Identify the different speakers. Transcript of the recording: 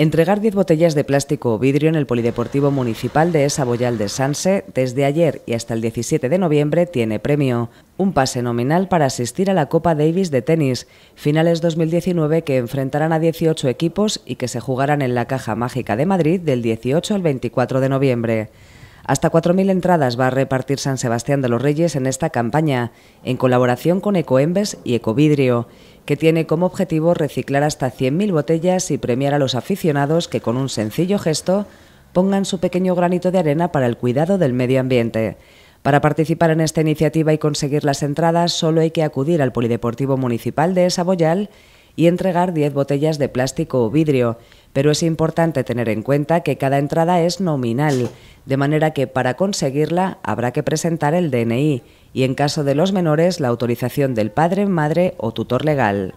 Speaker 1: Entregar 10 botellas de plástico o vidrio en el Polideportivo Municipal de Esa Boyal de Sanse desde ayer y hasta el 17 de noviembre tiene premio. Un pase nominal para asistir a la Copa Davis de tenis, finales 2019 que enfrentarán a 18 equipos y que se jugarán en la Caja Mágica de Madrid del 18 al 24 de noviembre. Hasta 4.000 entradas va a repartir San Sebastián de los Reyes en esta campaña, en colaboración con Ecoembes y Ecovidrio, que tiene como objetivo reciclar hasta 100.000 botellas y premiar a los aficionados que con un sencillo gesto pongan su pequeño granito de arena para el cuidado del medio ambiente. Para participar en esta iniciativa y conseguir las entradas solo hay que acudir al Polideportivo Municipal de Saboyal y entregar 10 botellas de plástico o vidrio, pero es importante tener en cuenta que cada entrada es nominal, de manera que para conseguirla habrá que presentar el DNI y en caso de los menores la autorización del padre, madre o tutor legal.